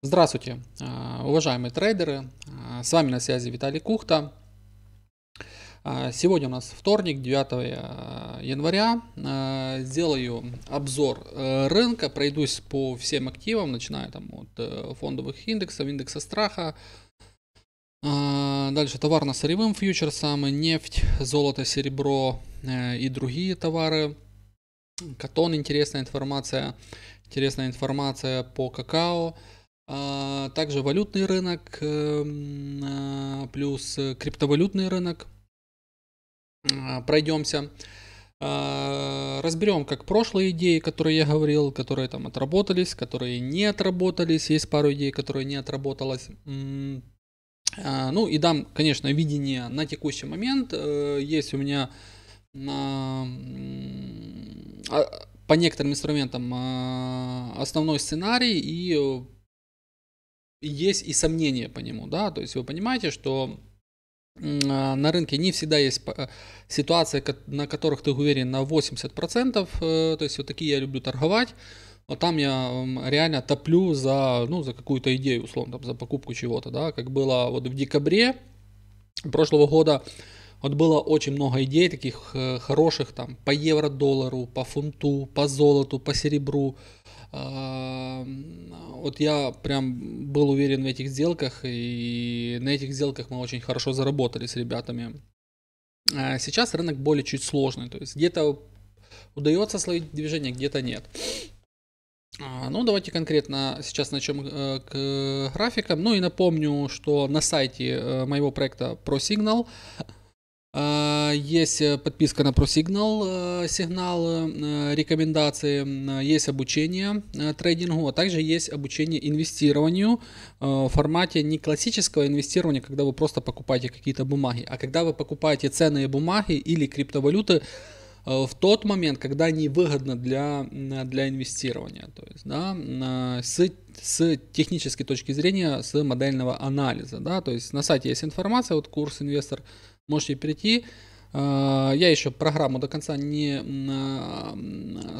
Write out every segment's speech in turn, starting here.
Здравствуйте, а, уважаемые трейдеры. А, с вами на связи Виталий Кухта. А, сегодня у нас вторник, 9 января. Сделаю обзор э, рынка, пройдусь по всем активам, начиная там от э, фондовых индексов, индекса страха, Дальше товарно-сырьевым фьючерсам, нефть, золото, серебро э, и другие товары. Катон, интересная информация. Интересная информация по какао. А, также валютный рынок, эм, а, плюс криптовалютный рынок. А, пройдемся. Разберем, как прошлые идеи, которые я говорил, которые там отработались, которые не отработались. Есть пару идей, которые не отработалось. Ну и дам, конечно, видение на текущий момент. Э, есть у меня на... по некоторым инструментам основной сценарий и есть и сомнения по нему, да, то есть вы понимаете, что а, на рынке не всегда есть ситуации, на которых ты уверен на 80%, э, то есть вот такие я люблю торговать, но там я реально топлю за, ну, за какую-то идею, условно, там, за покупку чего-то, да, как было вот в декабре прошлого года, вот было очень много идей таких э, хороших, там, по евро-доллару, по фунту, по золоту, по серебру. Эм, вот я прям был уверен в этих сделках, и на этих сделках мы очень хорошо заработали с ребятами. А сейчас рынок более чуть сложный, то есть где-то удается словить движение, где-то нет. А, ну, давайте конкретно сейчас начнем э, к графикам. Ну и напомню, что на сайте э, моего проекта ProSignal а, есть э, подписка на ProSignal, э, сигнал, э, рекомендации, есть обучение трейдингу, а также есть обучение инвестированию в формате не классического инвестирования, когда вы просто покупаете какие-то бумаги, а когда вы покупаете ценные бумаги или криптовалюты, в тот момент, когда они невыгодно для, для инвестирования, то есть, да, с, с технической точки зрения, с модельного анализа, да, то есть на сайте есть информация, вот курс инвестор Можете прийти. Я еще программу до конца не,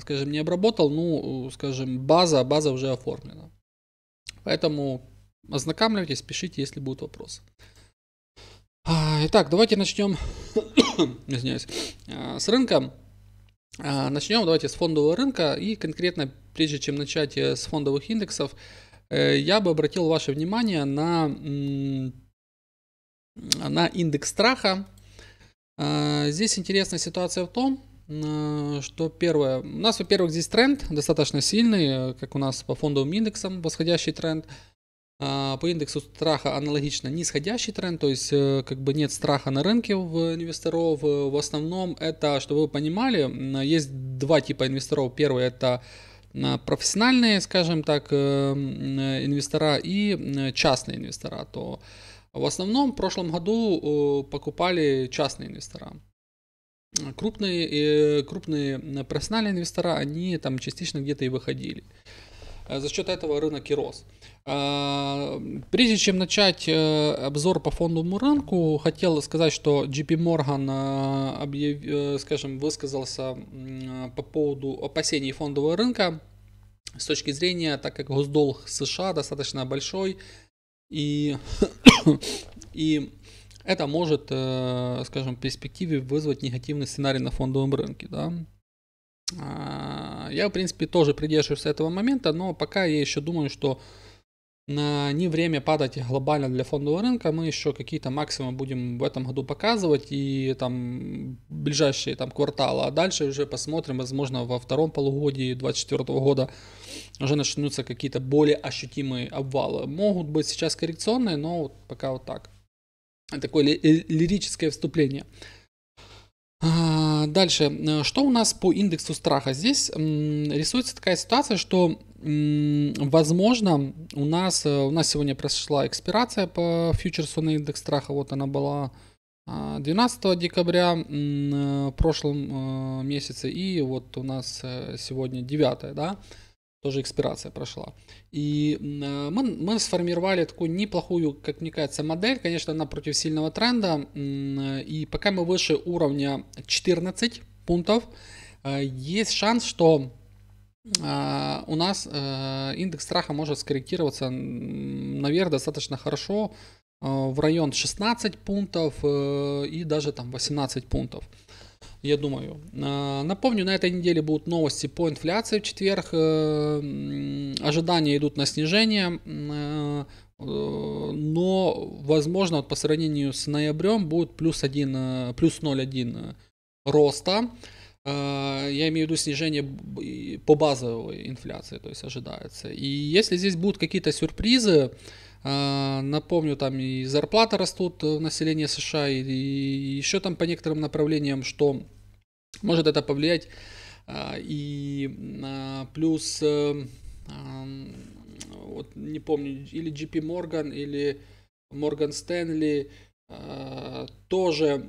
скажем, не обработал, ну, скажем, база, база уже оформлена. Поэтому ознакомляйтесь, пишите, если будут вопросы. А, итак, давайте начнем, извиняюсь, э, с рынка. Э, начнем, давайте, с фондового рынка. И конкретно, прежде чем начать э, с фондовых индексов, я бы обратил ваше внимание на на индекс страха. А, здесь интересная ситуация в том, а, что первое, у нас, во-первых, здесь тренд достаточно сильный, э, как у нас по фондовым индексам, восходящий тренд. А, по индексу страха аналогично нисходящий тренд, то есть э, как бы нет страха на рынке в инвесторов. Э, в основном это, чтобы вы понимали, есть два типа инвесторов. Первый это профессиональные, скажем так, инвестора и частные инвестора. То в основном в прошлом году э, покупали частные инвестора. Крупные, э, крупные э, профессиональные инвестора, они там частично где-то и выходили. За счет этого рынок и рос. А, прежде чем начать обзор по фондовому рынку, хотел сказать, что JP Morgan, скажем, высказался по поводу опасений фондового рынка с точки зрения, так как госдолг США достаточно большой, и И это может, э, скажем, в перспективе вызвать негативный сценарий на фондовом рынке. Да? А, я, в принципе, тоже придерживаюсь этого момента, но пока я еще думаю, что на не время падать глобально для фондового рынка. Мы еще какие-то максимумы будем в этом году показывать и там ближайшие там кварталы. А дальше уже посмотрим, возможно, во втором полугодии 2024 года уже начнутся какие-то более ощутимые обвалы. Могут быть сейчас коррекционные, но вот пока вот так. Такое э, лирическое вступление. А, дальше, э, что у нас по индексу страха? Здесь рисуется такая ситуация, что возможно, у нас, э, у нас сегодня прошла экспирация по фьючерсу на индекс страха. Вот она была 12 а, декабря э, в прошлом э, месяце. И вот у нас сегодня 9, да, тоже экспирация прошла. И мы, мы сформировали такую неплохую, как мне кажется, модель. Конечно, она против сильного тренда. И пока мы выше уровня 14 пунктов, есть шанс, что а, у нас э, индекс страха может скорректироваться наверх достаточно хорошо э, в район 16 пунктов э, и даже там 18 пунктов. Я думаю. А, напомню, на этой неделе будут новости по инфляции в четверг. Ожидания идут на снижение, но, возможно, по сравнению с ноябрем будет плюс, 1, плюс 0,1 роста. А, я имею в виду снижение по базовой инфляции, то есть ожидается. И если здесь будут какие-то сюрпризы, а, Напомню, там и зарплаты растут в населении США, и, еще там по некоторым направлениям, что может это повлиять. А, и плюс, э, вот не помню, или JP Morgan, или Morgan Stanley тоже,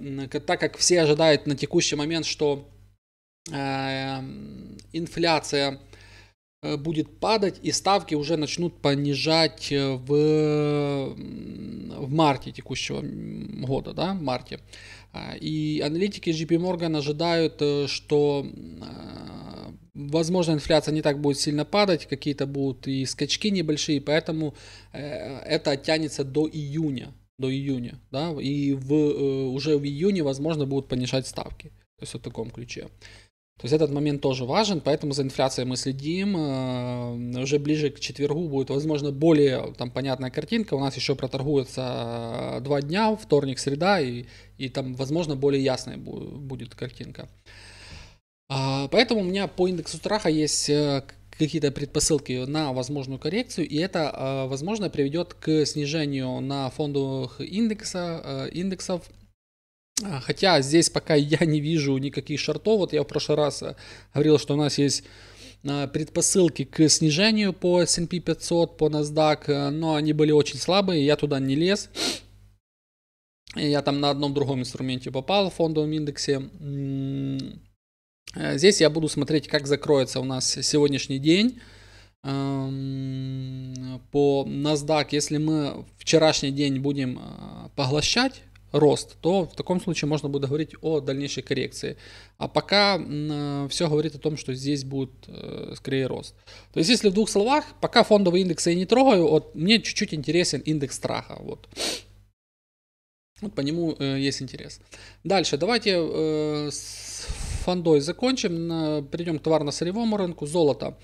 так как все ожидают на текущий момент, что Э, эм, инфляция э, будет падать и ставки уже начнут понижать э, в, в марте текущего года, да, в марте. И аналитики JP Morgan ожидают, что возможно инфляция не так будет сильно падать, какие-то будут и скачки небольшие, поэтому это оттянется до июня, до июня, да, и в, уже в июне, возможно, будут понижать ставки, то есть в таком ключе. То есть этот момент тоже важен, поэтому за инфляцией мы следим. Э, уже ближе к четвергу будет, возможно, более там понятная картинка. У нас еще проторгуется э, два дня, вторник, среда, и, и там, возможно, более ясная будет картинка. А, поэтому у меня по индексу страха есть э, какие-то предпосылки на возможную коррекцию, и это, возможно, приведет к снижению на фондовых индекса, индексов а, хотя здесь пока я не вижу никаких шортов. Вот я в прошлый раз э, говорил, что у нас есть э, предпосылки к снижению по S&P 500, по NASDAQ, э, но они были очень слабые, я туда не лез. Я там на одном другом инструменте попал в фондовом индексе. Здесь я буду смотреть, как закроется у нас сегодняшний день эм, по NASDAQ. Если мы вчерашний день будем поглощать, рост, то в таком случае можно будет говорить о дальнейшей коррекции. А пока все говорит о том, что здесь будет скорее рост. То есть если в двух словах, пока фондовый индекс я не трогаю, вот мне чуть-чуть интересен индекс страха. Вот. Вот по нему э, есть интерес. Дальше, давайте э, с фондой закончим. Перейдем к товарно-сырьевому рынку. Золото.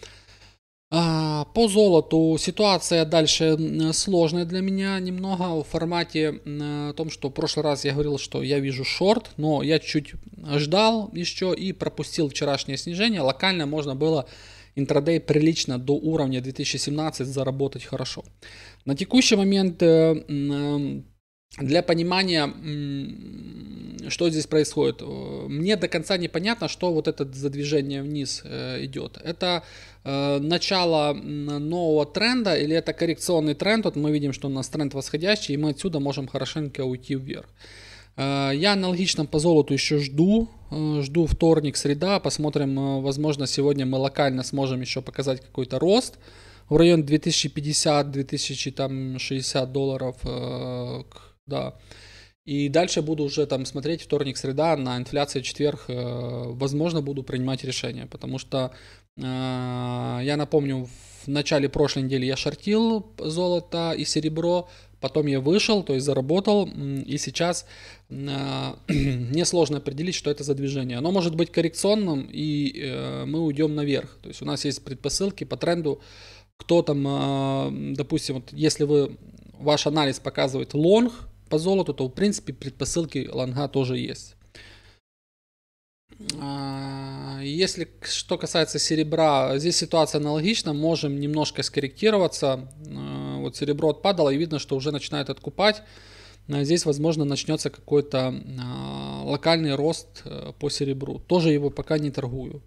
А, по золоту ситуация дальше сложная для меня немного в формате том, что в прошлый раз я говорил, что я вижу шорт, но я чуть ждал еще и пропустил вчерашнее снижение. Локально можно было интрадей прилично до уровня 2017 заработать хорошо. На текущий момент э, э, для понимания что здесь происходит? Э, мне до конца непонятно, что вот это за движение вниз э, идет. Это э, начало нового тренда или это коррекционный тренд? Вот мы видим, что у нас тренд восходящий, и мы отсюда можем хорошенько уйти вверх. Я аналогично по золоту еще жду, жду вторник, среда, посмотрим, возможно, сегодня мы локально сможем еще показать какой-то рост в район 2050-2060 долларов, да, и дальше буду уже там смотреть вторник, среда на инфляции четверг. Э, возможно, буду принимать решение, потому что э, я напомню, в начале прошлой недели я шортил золото и серебро, потом я вышел, то есть заработал, и сейчас э, мне сложно определить, что это за движение. Оно может быть коррекционным, и мы уйдем наверх. То есть у нас есть предпосылки по тренду, кто там, допустим, вот если вы ваш анализ показывает лонг, по золоту, то в принципе предпосылки лонга тоже есть. А, если что касается серебра, здесь ситуация аналогична, можем немножко скорректироваться. А, вот серебро отпадало и видно, что уже начинает откупать. А здесь, возможно, начнется какой-то локальный рост э, по серебру. Тоже его пока не торгую.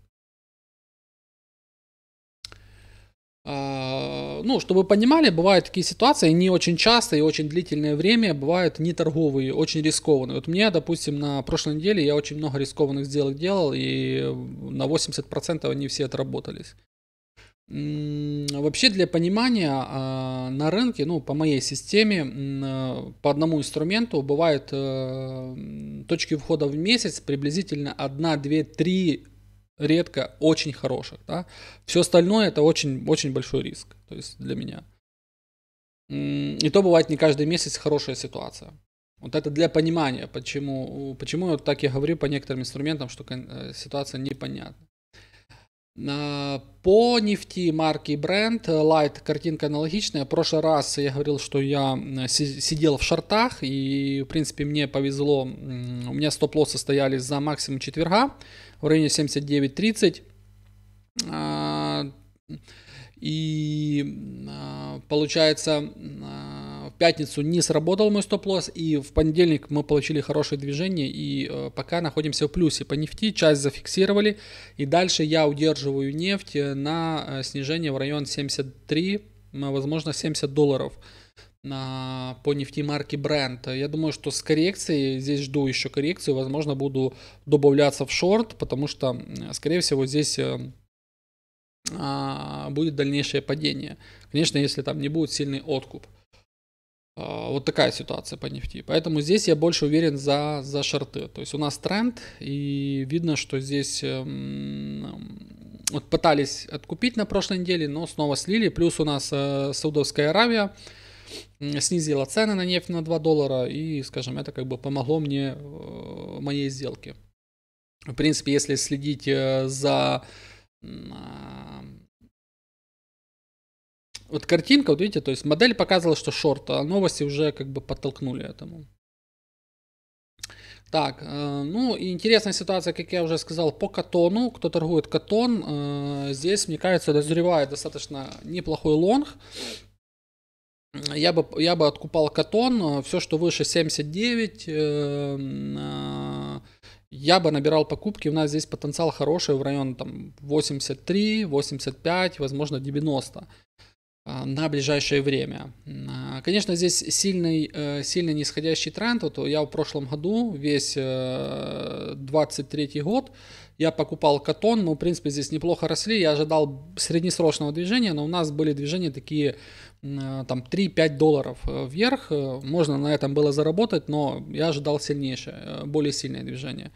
ну, чтобы вы понимали, бывают такие ситуации, не очень часто и очень длительное время бывают не торговые, очень рискованные. Вот мне, допустим, на прошлой неделе я очень много рискованных сделок делал, и на 80% они все отработались. Вообще для понимания а, на рынке, ну по моей системе, э, по одному инструменту бывают э, точки входа в месяц приблизительно 1, 2, 3 редко очень хороших, да. Все остальное это очень, очень большой риск, то есть для меня. И то бывает не каждый месяц хорошая ситуация. Вот это для понимания, почему, почему вот так я говорю по некоторым инструментам, что э, ситуация непонятна. По нефти марки бренд э, Light картинка аналогичная. В прошлый раз я говорил, что я э, сидел в шортах и в принципе мне повезло. У меня стоп-лоссы состоялись за максимум четверга в районе 79.30. А, и а, получается, а, в пятницу не сработал мой стоп-лосс, и в понедельник мы получили хорошее движение, и э, пока находимся в плюсе по нефти, часть зафиксировали, и дальше я удерживаю нефть на э, снижение в район 73, возможно, 70 долларов на, по нефтемарке Brent. Я думаю, что с коррекцией, здесь жду еще коррекцию, возможно, буду добавляться в шорт, потому что, скорее всего, здесь э, а, будет дальнейшее падение. Конечно, если там не будет сильный откуп. А, вот такая ситуация по нефти. Поэтому здесь я больше уверен за, за шорты. То есть у нас тренд, и видно, что здесь э, вот пытались откупить на прошлой неделе, но снова слили. Плюс у нас э, Саудовская Аравия – снизила цены на нефть на 2 доллара, и, скажем, это как бы помогло мне э, моей сделке. В принципе, если следить э, за а, вот картинка, вот видите, то есть модель показывала, что шорт, а новости уже как бы подтолкнули этому. Так, э, ну и интересная ситуация, как я уже сказал, по катону, кто торгует катон, здесь, мне кажется, дозревает достаточно неплохой лонг я бы, я бы откупал катон, э, все, что выше 79, э, а, я бы набирал покупки, у нас здесь потенциал хороший в район там 83, 85, возможно 90 а, на ближайшее время. А, конечно, здесь сильный, э, сильный нисходящий тренд. Вот я в прошлом году, весь 23 э, год, я покупал катон, мы, в принципе, здесь неплохо росли, я ожидал среднесрочного движения, но у нас были движения такие, э, там, 3-5 долларов э, вверх, э, можно на этом было заработать, но я ожидал сильнейшее, более сильное движение.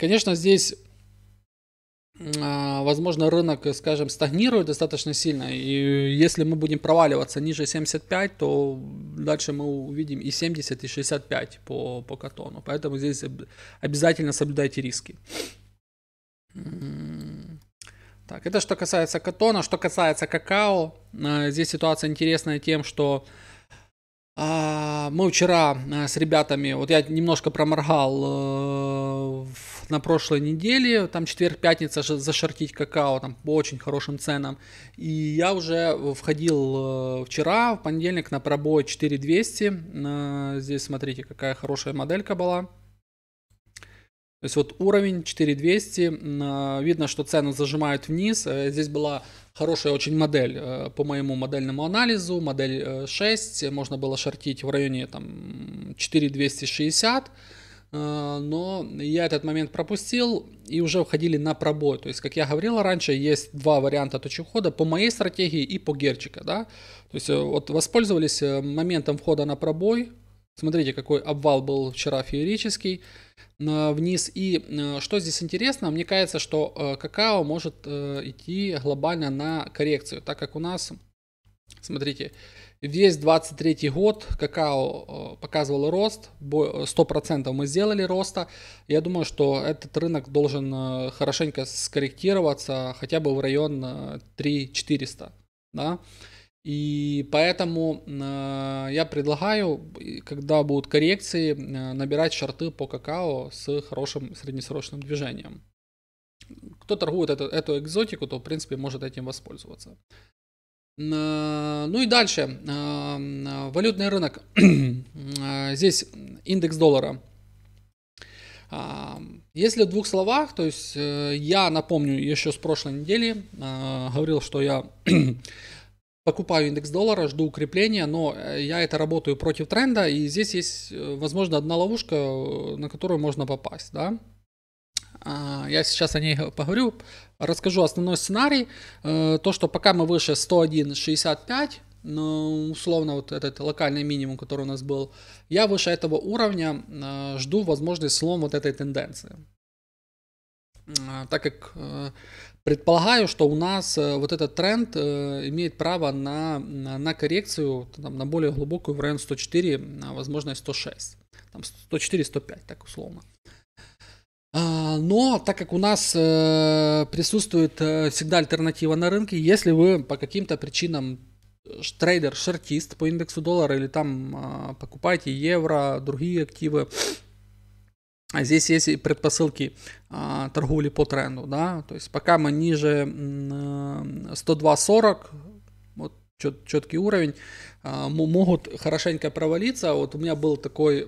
Конечно, здесь а, возможно, рынок, скажем, стагнирует достаточно сильно, и если мы будем проваливаться ниже 75, то дальше мы увидим и 70, и 65 по, по катону. Поэтому здесь обязательно соблюдайте риски. Так, это что касается катона. Что касается какао, э, здесь ситуация интересная тем, что а, мы вчера э, с ребятами, вот я немножко проморгал э, на прошлой неделе, там четверг-пятница зашортить какао там по очень хорошим ценам. И я уже входил э, вчера, в понедельник, на пробой 4200. Здесь смотрите, какая хорошая моделька была. То есть вот уровень 4200, видно, что цену зажимают вниз. Здесь была хорошая очень модель э, по моему модельному анализу, модель 6, э, можно было шортить в районе там 4260, э, но я этот момент пропустил и уже входили на пробой. То есть, как я говорил раньше, есть два варианта точек входа по моей стратегии и по Герчика, да. То есть, вот воспользовались моментом входа на пробой, Смотрите, какой обвал был вчера феерический э, вниз. И э, что здесь интересно, мне кажется, что э, какао может идти глобально на коррекцию, так как у нас, смотрите, весь 23 год какао показывал рост, 100% мы сделали роста. Я думаю, что этот рынок должен хорошенько скорректироваться хотя бы в район 3400. Да? И поэтому э, я предлагаю, когда будут коррекции, э, набирать шорты по какао с хорошим среднесрочным движением. Кто торгует это, эту экзотику, то в принципе может этим воспользоваться. Э, ну и дальше. Э, валютный рынок. Э, здесь индекс доллара если в двух словах, то есть э, я напомню еще с прошлой недели, э, говорил, что я покупаю индекс доллара, жду укрепления, но э, я это работаю против тренда, и здесь есть, э, возможно, одна ловушка, э, на которую можно попасть, да. А, я сейчас о ней поговорю, расскажу основной сценарий, то, что пока мы выше 101.65, ну, условно, вот этот локальный минимум, который у нас был, я выше этого уровня жду возможный слом вот этой тенденции так как Предполагаю, что у нас э, вот этот тренд э, имеет право на, на коррекцию там, на более глубокую в район 104, а, возможно, и 106. Там 104-105, так условно. А, но так как у нас э, присутствует всегда альтернатива на рынке, если вы по каким-то причинам трейдер-шортист по индексу доллара или там а, покупаете евро, другие активы, а здесь есть и предпосылки а, торговли по тренду, да, то есть пока мы ниже 102.40, э, вот чет, четкий уровень, а, могут хорошенько провалиться, вот у меня был такой,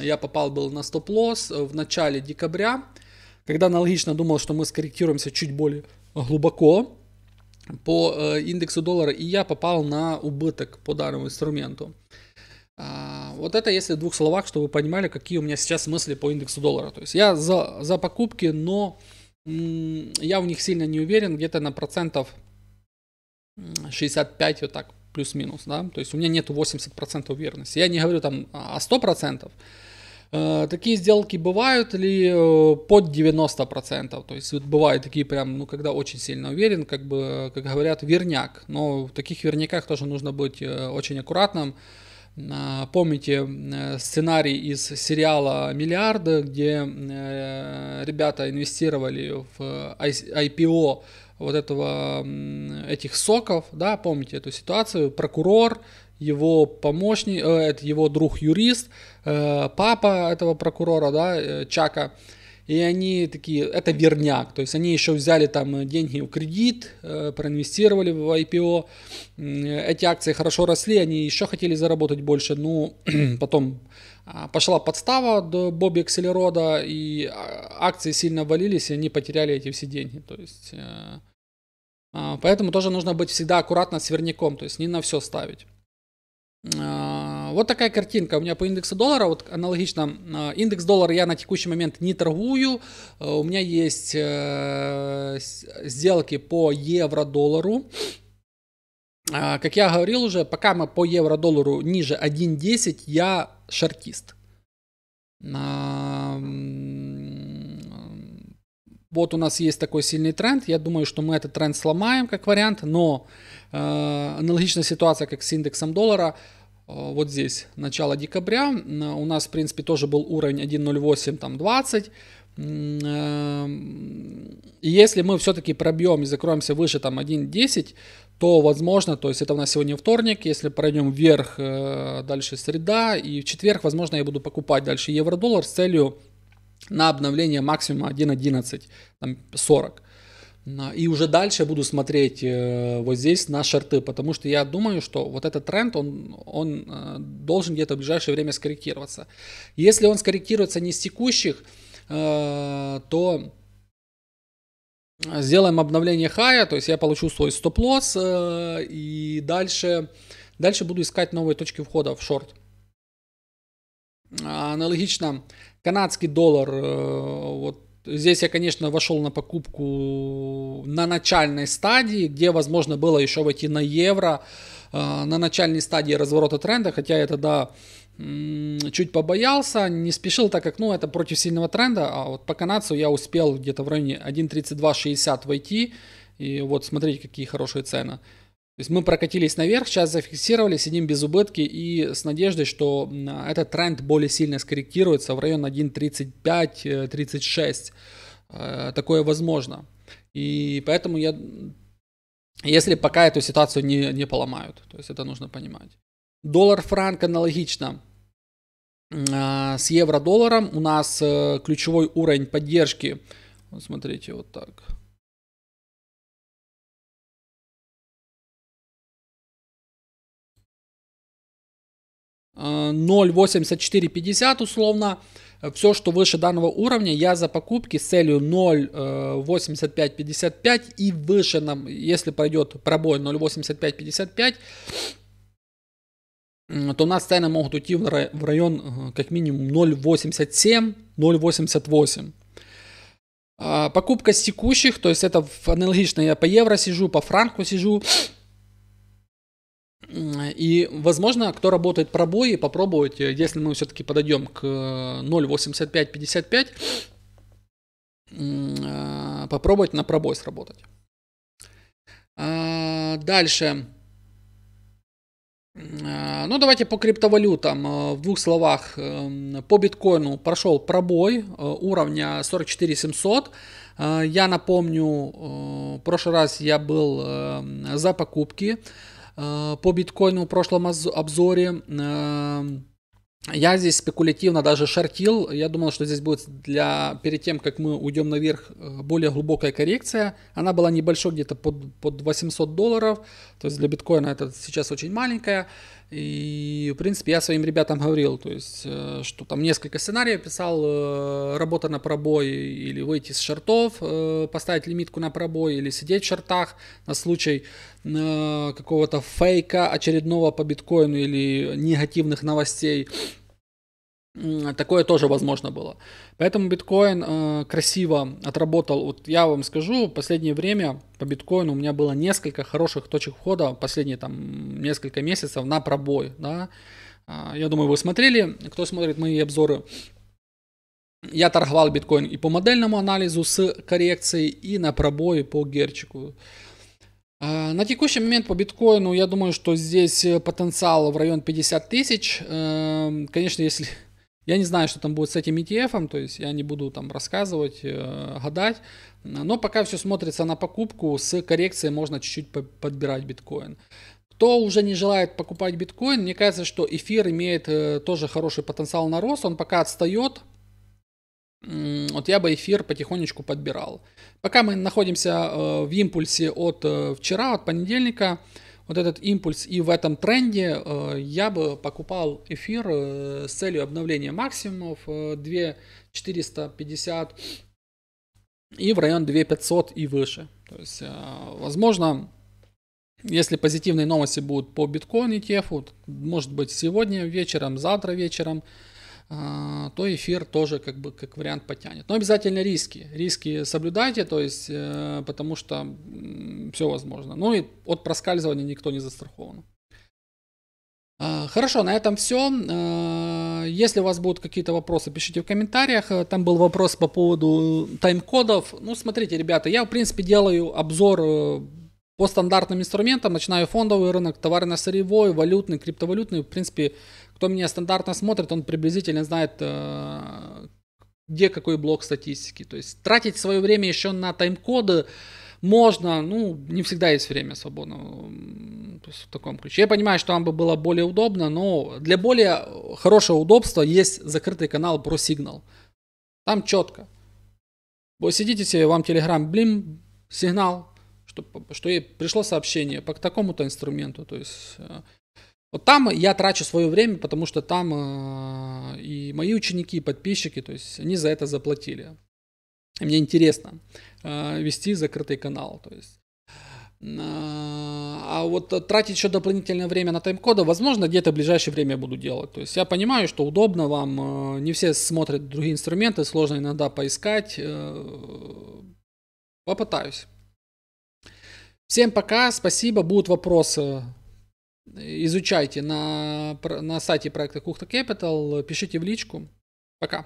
я попал был на стоп-лосс в начале декабря, когда аналогично думал, что мы скорректируемся чуть более глубоко по э, индексу доллара, и я попал на убыток по данному инструменту. А, вот это, если в двух словах, чтобы вы понимали, какие у меня сейчас мысли по индексу доллара. То есть я за, за покупки, но я в них сильно не уверен, где-то на процентов 65, вот так, плюс-минус, да, то есть у меня нету 80% уверенности. Я не говорю там а, а о 100%, э, Такие сделки бывают ли э, под 90%? То есть вот бывают такие прям, ну, когда очень сильно уверен, как бы, как говорят, верняк. Но в таких верняках тоже нужно быть э, очень аккуратным. Помните э, сценарий из сериала «Миллиарды», где э, ребята инвестировали в IPO э, вот этого, этих соков, да, помните эту ситуацию, прокурор, его помощник, это его друг-юрист, папа этого прокурора, да, Чака – и они такие, это верняк. То есть они еще взяли там э, деньги в кредит, э, проинвестировали в IPO. Эти акции хорошо росли, они еще хотели заработать больше. но ну, потом а, пошла подстава до Бобби Акселерода, и а, акции сильно валились, и они потеряли эти все деньги. То есть, э, а, поэтому тоже нужно быть всегда аккуратно с верняком, то есть не на все ставить. Вот такая картинка у меня по индексу доллара. Вот аналогично, а, индекс доллара я на текущий момент не торгую. А, у меня есть э, сделки по евро-доллару. А, как я говорил уже, пока мы по евро-доллару ниже 1.10, я шортист. Вот у нас есть такой сильный тренд. Я думаю, что мы этот тренд сломаем как вариант, но аналогичная ситуация, как с индексом доллара – а, вот здесь, начало декабря, у нас, в принципе, тоже был уровень 1.08, там 20, э, и если мы все-таки пробьем и закроемся выше там 1.10, то возможно, то есть это у нас сегодня вторник, если пройдем вверх, э, дальше среда, и в четверг, возможно, я буду покупать дальше евро-доллар с целью на обновление максимума 1.11, там 40. И уже дальше буду смотреть э, вот здесь на шарты, потому что я думаю, что вот этот тренд, он, он э, должен где-то в ближайшее время скорректироваться. Если он скорректируется не с текущих, э, то сделаем обновление хая, то есть я получу свой стоп-лосс и дальше, дальше буду искать новые точки входа в шорт. Аналогично канадский доллар, вот Здесь я, конечно, вошел на покупку на начальной стадии, где возможно было еще войти на евро, э, на начальной стадии разворота тренда, хотя я тогда чуть побоялся, не спешил, так как, ну, это против сильного тренда, а вот по канадцу я успел где-то в районе 1.3260 войти, и вот смотрите, какие хорошие цены. То есть мы прокатились наверх, сейчас зафиксировали, сидим без убытки и с надеждой, что этот тренд более сильно скорректируется в район 1.35-36. Э, э, такое возможно. И поэтому я, если пока эту ситуацию не, не поломают, то есть это нужно понимать. Доллар-франк аналогично. А, с евро-долларом у нас э, ключевой уровень поддержки, вот смотрите, вот так – 0.8450 условно. Все, что выше данного уровня, я за покупки с целью 0.8555 и выше, нам, если пройдет пробой 0.8555, то у нас цены могут уйти в район э, как минимум 0.87-0.88. А, покупка с текущих, то есть это аналогично я по евро сижу, по франку сижу, и, возможно, кто работает пробои, попробуйте, э, если мы все-таки подойдем к 0.85-55, э, э, попробовать на пробой сработать. А, дальше. А, ну, давайте по криптовалютам. В двух словах. Эм, по биткоину прошел пробой уровня 44 700. Я напомню, в прошлый раз я был эм, за покупки по биткоину в прошлом обзоре. Я здесь спекулятивно даже шортил. Я думал, что здесь будет для перед тем, как мы уйдем наверх, э, более глубокая коррекция. Она была небольшой, где-то под, под 800 долларов. То есть для биткоина это сейчас очень маленькая. И, в принципе, я своим ребятам говорил, то есть, э, что там несколько сценариев писал, э, работа на пробой или выйти с шортов, э, поставить лимитку на пробой или сидеть в шортах на случай какого-то фейка очередного по биткоину или негативных новостей такое тоже возможно было. Поэтому биткоин э, красиво отработал. Вот я вам скажу, последнее время по биткоину у меня было несколько хороших точек входа, последние там несколько месяцев на пробой. Да? Э, я думаю, вы смотрели, кто смотрит мои обзоры. Я торговал биткоин и по модельному анализу с коррекцией, и на пробой по герчику. А, на текущий момент по биткоину, я думаю, что здесь э, потенциал в район 50 тысяч. Эм, конечно, если я не знаю, что там будет с этим ETF, то есть я не буду там рассказывать, э, гадать, но пока все смотрится на покупку, с коррекцией можно чуть-чуть подбирать биткоин. Кто уже не желает покупать биткоин, мне кажется, что эфир имеет э, тоже хороший потенциал на рост, он пока отстает, вот я бы эфир потихонечку подбирал. Пока мы находимся э, в импульсе от вчера, от понедельника, вот этот импульс. И в этом тренде э, я бы покупал эфир э, с целью обновления максимумов 2450 э, и в район 2500 и выше. То есть, возможно, если позитивные новости будут по биткоину ETF, может быть сегодня вечером, завтра вечером, то эфир тоже как бы как вариант потянет. Но обязательно риски. Риски соблюдайте, то есть, потому что все возможно. Ну и от проскальзывания никто не застрахован. А, хорошо, на этом все. А, если у вас будут какие-то вопросы, пишите в комментариях. А, там был вопрос по поводу тайм-кодов. Ну, смотрите, ребята, я, в принципе, делаю обзор э, по стандартным инструментам. Начинаю фондовый рынок, товарно-сырьевой, валютный, криптовалютный. В принципе, кто меня стандартно смотрит, он приблизительно знает, э, где какой блок статистики. То есть тратить свое время еще на тайм-коды – можно, ну, не всегда есть время свободно в таком ключе. Я понимаю, что вам бы было более удобно, но для более хорошего удобства есть закрытый канал про сигнал. Там четко. Вы сидите себе, вам телеграм, блин, сигнал, что, что ей пришло сообщение по такому-то инструменту. То есть э, вот там я трачу свое время, потому что там э, и мои ученики, и подписчики, то есть они за это заплатили мне интересно а, вести закрытый канал. То есть а, а вот тратить еще дополнительное время на тайм-коды, возможно, где-то в ближайшее время буду делать. То есть я понимаю, что удобно вам, а, не все смотрят другие инструменты, сложно иногда поискать. Э, попытаюсь. Всем пока, спасибо. Будут вопросы, изучайте на, на сайте проекта Кухта Capital, пишите в личку. Пока.